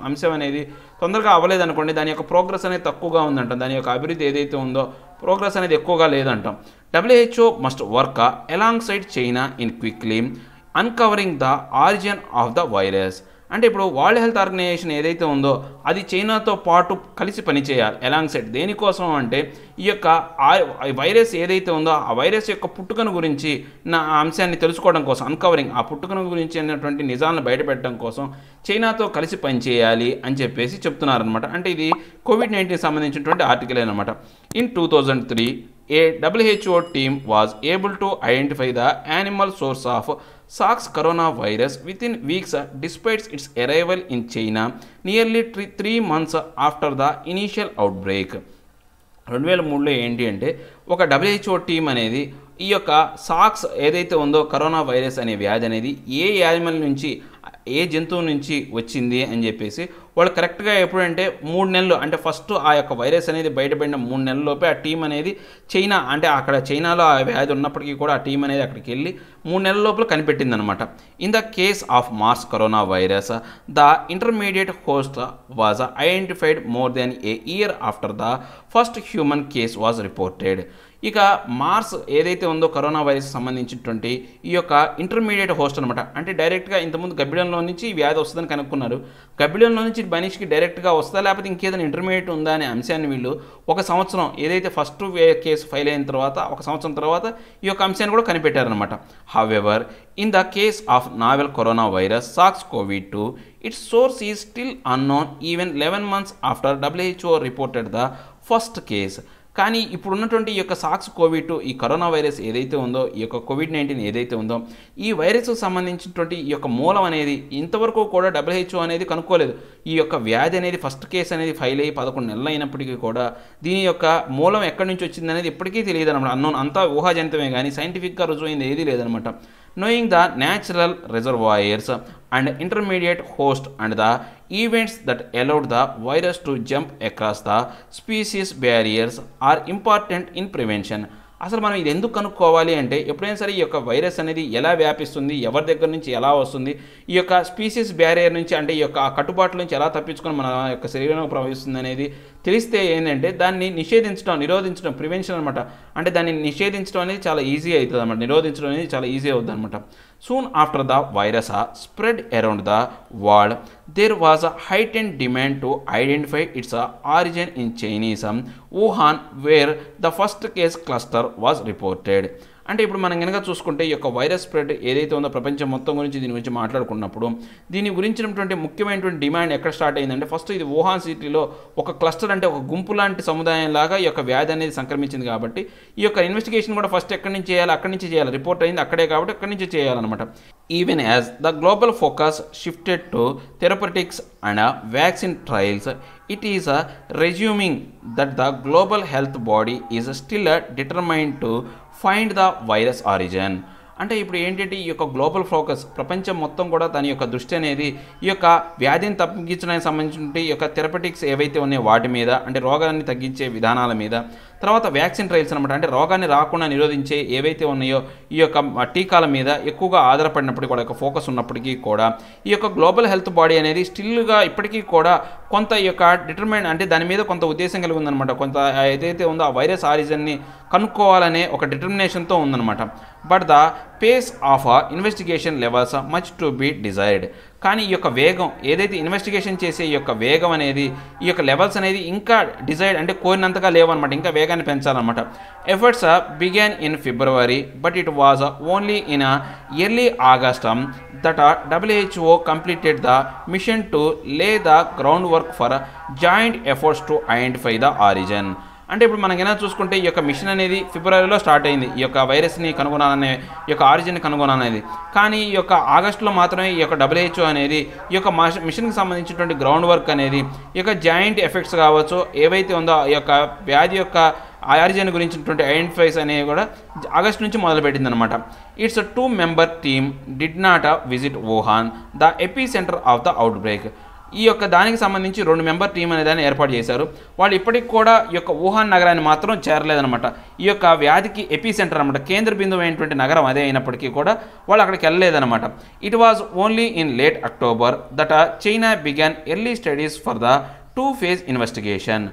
అంశం అనేది తొందరగా అవ్వలేదు అనుకోండి దాని యొక్క ప్రోగ్రెస్ అనేది తక్కువగా ఉందంట దాని యొక్క అభివృద్ధి ఏదైతే ఉందో ప్రోగ్రెస్ అనేది ఎక్కువగా లేదంటాం WHO must work alongside China in quickly uncovering the origin of the virus అంటే ఇప్పుడు వరల్డ్ హెల్త్ ఆర్గనైజేషన్ ఏదైతే ఉందో అది చైనాతో పాటు కలిసి పనిచేయాలి ఎలాంగ్ సైడ్ దేనికోసం అంటే ఈ యొక్క వైరస్ ఏదైతే ఉందో ఆ వైరస్ యొక్క పుట్టుకను గురించి నా అంశాన్ని తెలుసుకోవడం కోసం అన్కవరింగ్ ఆ పుట్టుకను గురించి అనేటువంటి నిజాలను బయటపెట్టడం కోసం చైనాతో కలిసి పనిచేయాలి అని చెప్పేసి చెప్తున్నారనమాట అంటే ఇది కోవిడ్ నైన్టీన్ సంబంధించినటువంటి ఆర్టికల్ అనమాట in two thousand three a WHO team was able to identify the animal source of SARS coronavirus within weeks despite its arrival in China nearly three months after the initial outbreak. రెండు వేల మూడులో ఏంటి అంటే ఒక డబ్ల్యూహెచ్ఓ టీం అనేది ఈ యొక్క సాక్స్ ఏదైతే ఉందో కరోనా వైరస్ అనే వ్యాధి అనేది ఏ యానిమల్ నుంచి ఏ జంతువు నుంచి వచ్చింది అని చెప్పేసి వాళ్ళు కరెక్ట్గా ఎప్పుడంటే మూడు నెలలు అంటే ఫస్ట్ ఆ యొక్క వైరస్ అనేది బయటపడిన మూడు నెలలలోపే ఆ టీం అనేది చైనా అంటే అక్కడ చైనాలో ఆ వ్యాధి ఉన్నప్పటికీ కూడా ఆ టీం అనేది అక్కడికి వెళ్ళి మూడు నెలల లోపల కనిపెట్టిందనమాట in the case of MERS corona virus the intermediate host was identified more than a year after the first human case was reported ఇక మార్స్ ఏదైతే ఉందో కరోనా వైరస్ సంబంధించినటువంటి ఈ యొక్క ఇంటర్మీడియట్ హోస్ట్ అనమాట అంటే డైరెక్ట్గా ఇంతకుముందు గబ్బిడంలో నుంచి వ్యాధి వస్తుందని కనుక్కున్నారు గబ్బిడంలో నుంచి మనిషికి డైరెక్ట్గా వస్తా లేకపోతే ఇంకేదైనా ఇంటర్మీడియట్ ఉందా అనే అంశాన్ని వీళ్ళు ఒక సంవత్సరం ఏదైతే ఫస్ట్ కేసు ఫైల్ అయిన తర్వాత ఒక సంవత్సరం తర్వాత ఈ యొక్క అంశాన్ని కూడా కనిపెట్టారనమాట however in the case of novel corona virus SARS CoV two its source is still unknown even eleven months after WHO reported the first case కానీ ఇప్పుడున్నటువంటి ఈ యొక్క సాక్స్ కోవిడ్ ఈ కరోనా వైరస్ ఏదైతే ఉందో ఈ యొక్క కోవిడ్ నైన్టీన్ ఏదైతే ఉందో ఈ వైరస్కు సంబంధించినటువంటి ఈ యొక్క మూలం అనేది ఇంతవరకు కూడా డబ్ల్యూహెచ్ఓ అనేది కనుక్కోలేదు ఈ యొక్క వ్యాధి అనేది ఫస్ట్ కేసు అనేది ఫైల్ అయ్యి పదకొండు నెలలు అయినప్పటికీ కూడా దీని యొక్క మూలం ఎక్కడి నుంచి వచ్చింది అనేది ఇప్పటికీ తెలియదు అనమాట అన్నోన్ అంతా ఊహాజనితమే కానీ సైంటిఫిక్గా రుజువైంది ఏది లేదనమాట knowing the natural reservoirs and intermediate host and the events that allowed the virus to jump across the species barriers are important in prevention అసలు మనం ఇది ఎందుకు కనుక్కోవాలి అంటే ఎప్పుడైనా సరే ఈ యొక్క వైరస్ అనేది ఎలా వ్యాపిస్తుంది ఎవరి దగ్గర నుంచి ఎలా వస్తుంది ఈ యొక్క స్పీసీస్ బ్యారియర్ నుంచి అంటే ఈ యొక్క కట్టుబాట్ల నుంచి ఎలా తప్పించుకొని మన యొక్క శరీరంలో ప్రవహిస్తుంది అనేది తెలిస్తే ఏంటంటే దాన్ని నిషేధించడం నిరోధించడం ప్రివెన్షన్ అనమాట అంటే దాన్ని నిషేధించడం అనేది చాలా ఈజీ అవుతుంది అనమాట నిరోధించడం అనేది చాలా ఈజీ అవుతుంది అనమాట soon after the virus spread around the world there was a height and demand to identify its origin in Chinese Wuhan where the first case cluster was reported అంటే ఇప్పుడు మనం కనుక చూసుకుంటే ఈ యొక్క వైరస్ స్ప్రెడ్ ఏదైతే ఉందో ప్రపంచం మొత్తం గురించి దీని గురించి మాట్లాడుకున్నప్పుడు దీని గురించినటువంటి ముఖ్యమైనటువంటి డిమాండ్ ఎక్కడ స్టార్ట్ అయిందంటే ఫస్ట్ ఇది వుహాన్ సిటీలో ఒక క్లస్టర్ అంటే ఒక గుంపు లాంటి సముదాయం లాగా ఈ యొక్క వ్యాధి అనేది సంక్రమించింది కాబట్టి ఈ యొక్క ఇన్వెస్టిగేషన్ కూడా ఫస్ట్ ఎక్కడి నుంచి చేయాలి అక్కడి నుంచి చేయాలి రిపోర్ట్ అయింది అక్కడే కాబట్టి అక్కడి నుంచి చేయాలన్నమాట even as the global focus shifted to therapeutics and vaccine trials it is a resuming that the global health body is still determined to find the virus origin అంటే ఇప్పుడు ఏంటంటే ఈ యొక్క గ్లోబల్ ఫోకస్ ప్రపంచం మొత్తం కూడా తన యొక్క దృష్టి అనేది ఈ యొక్క వ్యాధిని తగ్గించడానికి సంబంధించిన ఈ యొక్క థెరపటిక్స్ ఏవైతే ఉన్నాయో వాటి మీద అంటే రోగాన్ని తగ్గించే విధానాల మీద తర్వాత వ్యాక్సిన్ ట్రయల్స్ అనమాట అంటే రోగాన్ని రాకుండా నిరోధించే ఏవైతే ఉన్నాయో ఈ యొక్క టీకాల మీద ఎక్కువగా ఆధారపడినప్పటికీ కూడా యొక్క ఫోకస్ ఉన్నప్పటికీ కూడా ఈ యొక్క గ్లోబల్ హెల్త్ బాడీ అనేది స్టిల్గా ఇప్పటికీ కూడా కొంత ఈ యొక్క డిటర్మైన్ అంటే దాని మీద కొంత ఉద్దేశం కలిగి ఉందనమాట కొంత ఏదైతే ఉందో ఆ వైరస్ ఆరిజన్ని కనుక్కోవాలనే ఒక డిటర్మినేషన్తో ఉందన్నమాట but the pace of uh investigation leaves much to be desired కానీ ఈ యొక్క వేగం ఏదైతే ఇన్వెస్టిగేషన్ చేసే ఈ యొక్క వేగం అనేది ఈ యొక్క లెవెల్స్ అనేది ఇంకా డిజైర్డ్ అంటే కోరినంతగా లేవన్నమాట ఇంకా వేగాన్ని పెంచాలన్నమాట efforts began in February but it was only in early August that WHO completed the mission to lay the groundwork for joint efforts to identify the origin అంటే ఇప్పుడు మనం మనకైనా చూసుకుంటే ఈ యొక్క మిషన్ అనేది ఫిబ్రవరిలో స్టార్ట్ అయింది ఈ యొక్క వైరస్ని కనుగొనాలనే ఈ యొక్క ఆరిజిన్ కనుగొనాలనేది కానీ ఈ యొక్క ఆగస్టులో మాత్రమే ఈ యొక్క డబ్ల్యూహెచ్ఓ అనేది ఈ యొక్క మిషన్కి సంబంధించినటువంటి గ్రౌండ్ వర్క్ అనేది ఈ యొక్క జాయింట్ ఎఫెక్ట్స్ కావచ్చు ఏవైతే ఉందో ఈ యొక్క వ్యాధి యొక్క ఆరిజిన్ గురించినటువంటి ఐడెంటిఫైస్ అనేవి కూడా ఆగస్ట్ నుంచి మొదలుపెట్టింది అనమాట it's a two member team did not visit Wuhan the epicentre of the outbreak ఈ యొక్క దానికి సంబంధించి రెండు మెంబర్ టీం అనే దాన్ని ఏర్పాటు చేశారు వాళ్ళు ఇప్పటికి కూడా ఈ యొక్క వుహాన్ నగరాన్ని మాత్రం చేరలేదనమాట ఈ యొక్క వ్యాధికి ఎపీ సెంటర్ అనమాట కేంద్ర బిందువు అయినటువంటి నగరం అదే అయినప్పటికీ కూడా వాళ్ళు అక్కడికి వెళ్ళలేదనమాట it was only in late October that China began early studies for the two phase investigation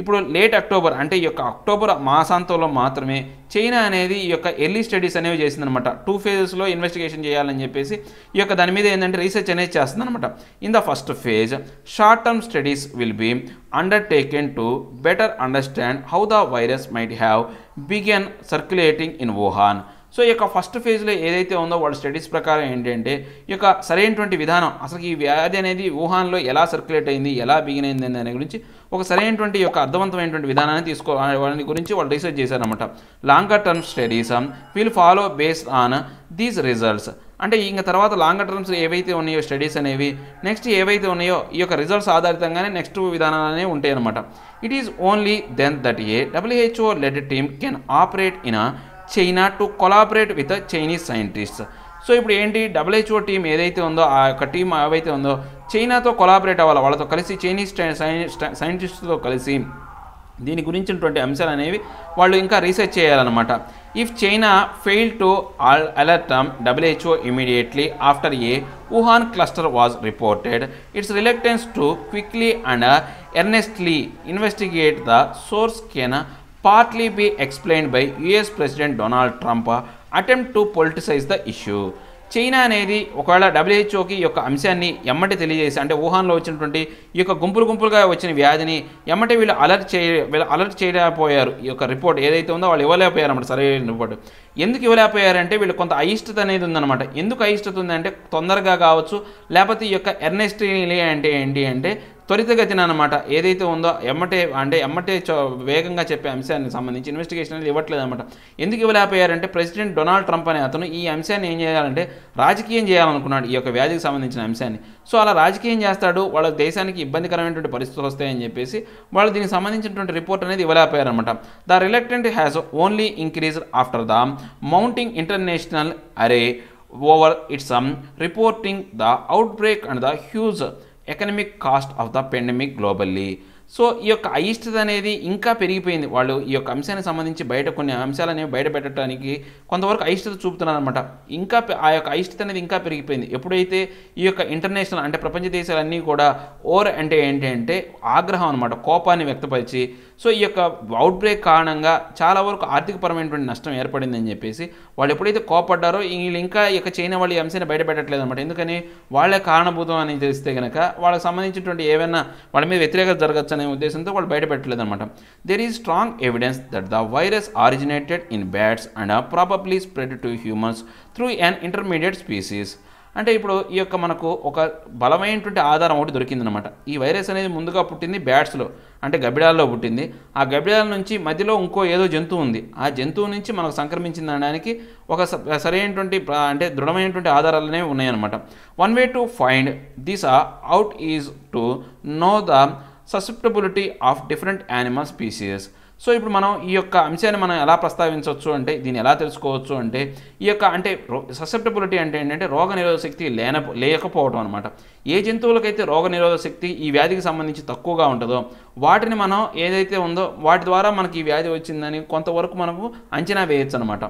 ఇప్పుడు లేట్ అక్టోబర్ అంటే ఈ యొక్క అక్టోబర్ మాసాంతంలో మాత్రమే చైనా అనేది ఈ యొక్క ఎర్లీ స్టడీస్ అనేవి చేసిందనమాట టూ ఫేజెస్లో ఇన్వెస్టిగేషన్ చేయాలని చెప్పేసి ఈ యొక్క దాని మీద ఏంటంటే రీసెర్చ్ అనేది చేస్తుందనమాట in the first phase short term studies will be undertaken to better understand how the virus might have begun circulating in Wuhan so ఈ యొక్క ఫస్ట్ ఫేజ్లో ఏదైతే ఉందో వాళ్ళ స్టడీస్ ప్రకారం ఏంటంటే ఈ యొక్క సరైనటువంటి విధానం అసలు ఈ వ్యాధి అనేది వుహాన్లో ఎలా సర్క్యులేట్ అయింది ఎలా అయింది అనే గురించి ఒక సరైనటువంటి యొక్క అర్థవంతమైనటువంటి విధానాన్ని తీసుకో వాళ్ళని గురించి వాళ్ళు రీసెర్చ్ చేశారనమాట longer term studies will follow based on these results అంటే ఇంకా తర్వాత లాంగర్ టర్మ్స్ ఏవైతే ఉన్నాయో స్టడీస్ అనేవి నెక్స్ట్ ఏవైతే ఉన్నాయో ఈ యొక్క రిజల్ట్స్ ఆధారితంగానే నెక్స్ట్ విధానాలనే ఉంటాయి అనమాట it is only then that a WHO led team can operate in China to collaborate with Chinese scientists so ఇప్పుడు ఏంటి డబ్ల్యూహెచ్ఓ టీం ఏదైతే ఉందో ఆ యొక్క టీం ఏవైతే ఉందో చైనాతో కొలాబరేట్ అవ్వాలి వాళ్ళతో కలిసి చైనీస్ సైంటిస్టులతో కలిసి దీని గురించినటువంటి అంశాలు అనేవి వాళ్ళు ఇంకా రీసెర్చ్ చేయాలన్నమాట if China fail to all alert WHO immediately after a Wuhan cluster was reported its reluctance to quickly and earnestly investigate the source can partly be explain by US president Donald Trump attempt to politicise the issue China అనేది ఒకవేళ డబ్ల్యూహెచ్ఓకి యొక్క అంశాన్ని ఎమ్మటి తెలియజేసి అంటే వుహాన్లో వచ్చినటువంటి ఈ యొక్క గుంపులు గుంపులుగా వచ్చిన వ్యాధిని ఎమ్మటి వీళ్ళు అలర్ట్ చే వీళ్ళు అలర్ట్ చేయలేకపోయారు ఈ యొక్క రిపోర్ట్ ఏదైతే ఉందో వాళ్ళు ఇవ్వలేకపోయారు అన్నమాట సర్వే రిపోర్ట్ ఎందుకు ఇవ్వలేకపోయారంటే వీళ్ళు కొంత అయిష్టత అనేది ఉందన్నమాట ఎందుకు అయిష్టత ఉందంటే తొందరగా కావచ్చు లేకపోతే ఈ యొక్క ఎర్నెస్ట్రీ అంటే ఏంటి అంటే త్వరితగతిన అనమాట ఏదైతే ఉందో ఎమ్మటే అంటే ఎమ్మటే వేగంగా చెప్పే అంశానికి సంబంధించి ఇన్వెస్టిగేషన్ అనేది ఇవ్వట్లేదు అనమాట ఎందుకు ఇవ్వలేకపోయారంటే ప్రెసిడెంట్ డొనాల్డ్ ట్రంప్ అనే అతను ఈ అంశాన్ని ఏం చేయాలంటే రాజకీయం చేయాలనుకున్నాడు ఈ యొక్క వ్యాధికి సంబంధించిన అంశాన్ని సో అలా రాజకీయం చేస్తాడు వాళ్ళ దేశానికి ఇబ్బందికరమైనటువంటి పరిస్థితులు వస్తాయని చెప్పేసి వాళ్ళు దీనికి సంబంధించినటువంటి రిపోర్ట్ అనేది ఇవ్వలేకపోయారనమాట the reluctant has only increased after the mounting international ire over its reporting the outbreak and the huge economic cost of the pandemic globally so ఈ యొక్క అయిష్టత అనేది ఇంకా పెరిగిపోయింది వాళ్ళు ఈ యొక్క అంశానికి సంబంధించి బయట కొన్ని అంశాలు అనేవి బయట పెట్టడానికి కొంతవరకు అయిష్టత చూపుతున్నారు అనమాట ఇంకా ఆ యొక్క అయిష్టత అనేది ఇంకా పెరిగిపోయింది ఎప్పుడైతే ఈ యొక్క ఇంటర్నేషనల్ అంటే ప్రపంచ దేశాలన్నీ కూడా ఓర్ అంటే ఏంటి అంటే ఆగ్రహం అనమాట కోపాన్ని వ్యక్తపరిచి సో ఈ యొక్క అవుట్ బ్రేక్ కారణంగా చాలా వరకు ఆర్థికపరమైనటువంటి నష్టం ఏర్పడిందని చెప్పేసి వాళ్ళు ఎప్పుడైతే కోపడ్డారో వీళ్ళు ఇంకా ఈ యొక్క చైనా వాళ్ళు ఈ అంశాన్ని బయటపెట్టట్లేదు అనమాట ఎందుకని వాళ్ళే కారణభూతం అని తెలిస్తే కనుక వాళ్ళకి సంబంధించినటువంటి ఏవైనా వాళ్ళ మీద వ్యతిరేకత జరగచ్చు అనే ఉద్దేశంతో వాళ్ళు బయటపెట్టలేదు అనమాట there is strong evidence that the virus originated in bats and probably spread to humans through an intermediate species అంటే ఇప్పుడు ఈ యొక్క మనకు ఒక బలమైనటువంటి ఆధారం ఒకటి దొరికిందనమాట ఈ వైరస్ అనేది ముందుగా పుట్టింది బ్యాట్స్లో అంటే గబిడాల్లో పుట్టింది ఆ గబిడాల నుంచి మధ్యలో ఇంకో ఏదో జంతువు ఉంది ఆ జంతువు నుంచి మనకు సంక్రమించింది అనడానికి ఒక సరైనటువంటి అంటే దృఢమైనటువంటి ఆధారాలు అనేవి ఉన్నాయన్నమాట one way to find this out is to know the susceptibility of different animal species so ఇప్పుడు మనం ఈ యొక్క అంశాన్ని మనం ఎలా ప్రస్తావించవచ్చు అంటే దీన్ని ఎలా తెలుసుకోవచ్చు అంటే ఈ యొక్క అంటే ససెప్టబిలిటీ అంటే ఏంటంటే రోగ నిరోధక శక్తి లేన లేకపోవడం అనమాట ఏ జంతువులకైతే రోగ నిరోధక శక్తి ఈ వ్యాధికి సంబంధించి తక్కువగా ఉంటుందో వాటిని మనం ఏదైతే ఉందో వాటి ద్వారా మనకి ఈ వ్యాధి వచ్చిందని కొంతవరకు మనకు అంచనా వేయొచ్చు అనమాట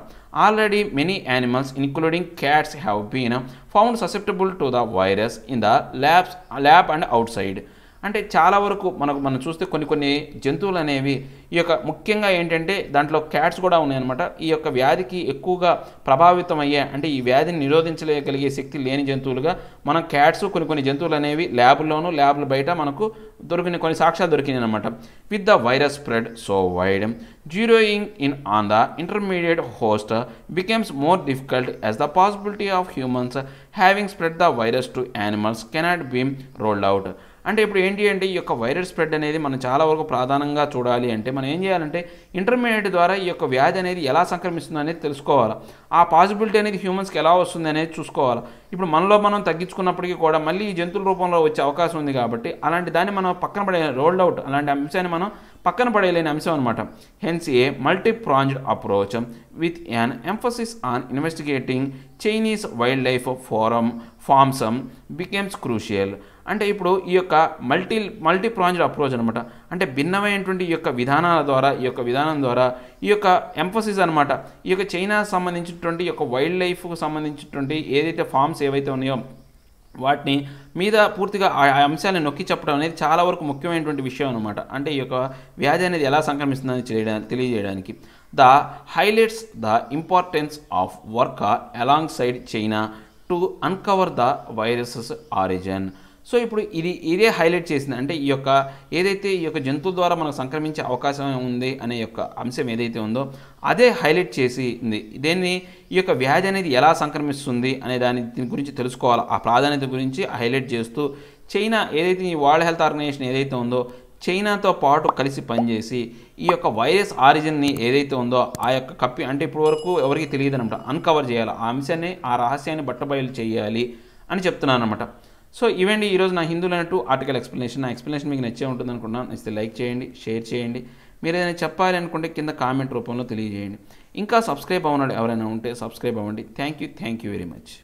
already many animals including cats have been found susceptible to the virus in the labs lab and outside అంటే చాలా వరకు మనకు మనం చూస్తే కొన్ని కొన్ని జంతువులు అనేవి ఈ యొక్క ముఖ్యంగా ఏంటంటే దాంట్లో క్యాట్స్ కూడా ఉన్నాయన్నమాట ఈ యొక్క వ్యాధికి ఎక్కువగా ప్రభావితం అయ్యే అంటే ఈ వ్యాధిని నిరోధించలేగలిగే శక్తి లేని జంతువులుగా మనం క్యాట్స్ కొన్ని కొన్ని జంతువులు అనేవి ల్యాబ్లోనూ ల్యాబ్ల బయట మనకు దొరికిన కొన్ని సాక్ష్యాలు దొరికినాయి అనమాట with the virus spread so wide zeroing in on the intermediate host becomes more difficult as the possibility of humans having spread the virus to animals cannot be ruled out అంటే ఇప్పుడు ఏంటి అంటే ఈ యొక్క వైరల్ స్ప్రెడ్ అనేది మనం చాలా వరకు ప్రధానంగా చూడాలి అంటే మనం ఏం చేయాలంటే ఇంటర్మీడియట్ ద్వారా ఈ యొక్క వ్యాధి అనేది ఎలా సంక్రమిస్తుంది అనేది తెలుసుకోవాలి ఆ పాసిబిలిటీ అనేది హ్యూమన్స్కి ఎలా వస్తుంది అనేది చూసుకోవాలి ఇప్పుడు మనలో మనం తగ్గించుకున్నప్పటికీ కూడా మళ్ళీ ఈ జంతువుల రూపంలో వచ్చే అవకాశం ఉంది కాబట్టి అలాంటి దాన్ని మనం పక్కన పడే రోల్డ్ అవుట్ అలాంటి అంశాన్ని మనం పక్కన పడేయలేని అంశం అనమాట hence a multi pronged approach with an emphasis on investigating Chinese wildlife fur farms becomes crucial అంటే ఇప్పుడు ఈ యొక్క మల్టీ మల్టీ ప్రాంజ్డ్ అప్రోచ్ అనమాట అంటే భిన్నమైనటువంటి ఈ యొక్క విధానాల ద్వారా ఈ యొక్క విధానం ద్వారా ఈ యొక్క ఎంఫోసిస్ అనమాట ఈ యొక్క చైనా సంబంధించినటువంటి ఈ యొక్క వైల్డ్ లైఫ్కు సంబంధించినటువంటి ఏదైతే ఫామ్స్ ఏవైతే ఉన్నాయో వాటిని మీద పూర్తిగా ఆ అంశాలను నొక్కి చెప్పడం అనేది చాలా వరకు ముఖ్యమైనటువంటి విషయం అనమాట అంటే ఈ యొక్క వ్యాధి అనేది ఎలా సంక్రమిస్తుందని చేయడానికి తెలియజేయడానికి the highlights the importance of work alongside China to uncover the virus's origin so ఇప్పుడు ఇది ఇదే హైలైట్ చేసింది అంటే ఈ యొక్క ఏదైతే ఈ యొక్క జంతువుల ద్వారా మనకు సంక్రమించే అవకాశం ఉంది అనే యొక్క అంశం ఏదైతే ఉందో అదే హైలైట్ చేసింది దీన్ని ఈ యొక్క వ్యాధి అనేది ఎలా సంక్రమిస్తుంది అనే దాని దీని గురించి తెలుసుకోవాలి ఆ ప్రాధాన్యత గురించి హైలైట్ చేస్తూ చైనా ఏదైతే ఈ వరల్డ్ హెల్త్ ఆర్గనైజేషన్ ఏదైతే ఉందో చైనాతో పాటు కలిసి పనిచేసి ఈ యొక్క వైరస్ ఆరిజిన్ని ఏదైతే ఉందో ఆ యొక్క కప్పి అంటే ఇప్పటి వరకు ఎవరికి తెలియదు అనమాట అన్కవర్ చేయాలి ఆ అంశాన్ని ఆ రహస్యాన్ని బట్టబయలు చేయాలి అని చెప్తున్నాను అనమాట సో ఇవండి ఈరోజు నా హిందువులు అన్నట్టు ఆర్టికల్ ఎక్స్ప్లెనేషన్ నా ఎక్స్ప్లెనేషన్ మీకు నచ్చే ఉంటుంది అనుకున్నాను నచ్చితే లైక్ చేయండి షేర్ చేయండి మీరు ఏదైనా చెప్పాలి అనుకుంటే కింద కామెంట్ రూపంలో తెలియజేయండి ఇంకా సబ్స్క్రైబ్ అవ్వనాడు ఎవరైనా ఉంటే సబ్స్క్రైబ్ అవ్వండి thank you thank you very much